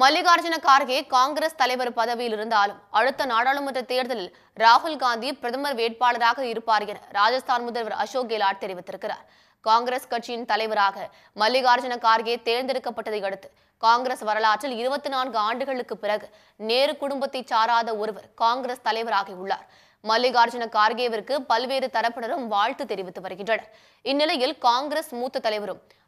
மல்லிகார்ஜுன கார்கே காங்கிரஸ் தலைவர் பதவியில் இருந்தாலும் அடுத்த நாடாளுமன்ற தேர்தலில் ராகுல் காந்தி பிரதமர் வேட்பாளராக இருப்பார் என ராஜஸ்தான் முதல்வர் அசோக் கெலாட் தெரிவித்திருக்கிறார் காங்கிரஸ் கட்சியின் தலைவராக மல்லிகார்ஜுன கார்கே தேர்ந்தெடுக்கப்பட்டதை அடுத்து காங்கிரஸ் வரலாற்றில் இருபத்தி நான்கு ஆண்டுகளுக்கு பிறகு நேரு குடும்பத்தை சாராத ஒருவர் காங்கிரஸ் தலைவராகியுள்ளார் மல்லிகார்ஜுன கார்கேவிற்கு பல்வேறு தரப்பினரும் வாழ்த்து தெரிவித்து வருகின்றனர் இந்நிலையில் காங்கிரஸ் மூத்த தலைவரும்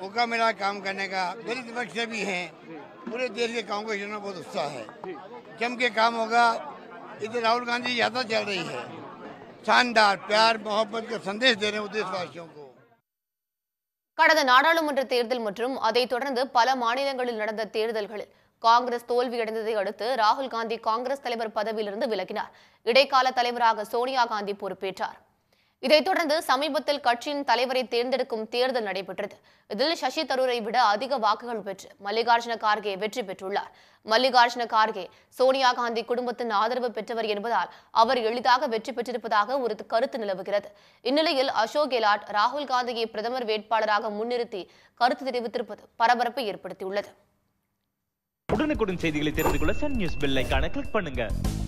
मौका मिला काम करने का मेरे विपक्ष से भी हैं पूरे देश के कांग्रेस जनों बहुत उत्साह है जम के काम होगा इधर राहुल गांधी यात्रा चल रही है शानदार प्यार मोहब्बत का संदेश दे रहे हैं देशवासियों को கடந்த நாடாளுமன்ற தேர்தல் மற்றும் அதைத் தொடர்ந்து பல மாநிலங்களில் நடந்த தேர்தல்களில் காங்கிரஸ் தோல்வியடைந்ததை அடுத்து ராகுல் காந்தி காங்கிரஸ் தலைவர் பதவியிலிருந்து விலகினார் இடைக்கால தலைவராக சோனியா காந்தி பொறுப்பேற்றார் இதைத் தொடர்ந்து சமீபத்தில் கட்சியின் தலைவரை தேர்ந்தெடுக்கும் தேர்தல் நடைபெற்றது இதில் சசி தரூரை விட அதிக வாக்குகள் பெற்று மல்லிகார்ஜுன கார்கே வெற்றி பெற்றுள்ளார் மல்லிகார்ஜுன கார்கே சோனியா காந்தி குடும்பத்தின் ஆதரவு பெற்றவர் என்பதால் அவர் எளிதாக வெற்றி பெற்றிருப்பதாக ஒரு கருத்து நிலவுகிறது இந்நிலையில் அசோக் கெலாட் ராகுல் காந்தியை பிரதமர் வேட்பாளராக முன்னிறுத்தி கருத்து தெரிவித்திருப்பது பரபரப்பை ஏற்படுத்தியுள்ளது உடனுக்குடன் செய்திகளை தெரிந்து கொள்ள சன் நியூஸ் கிளிக் பண்ணுங்க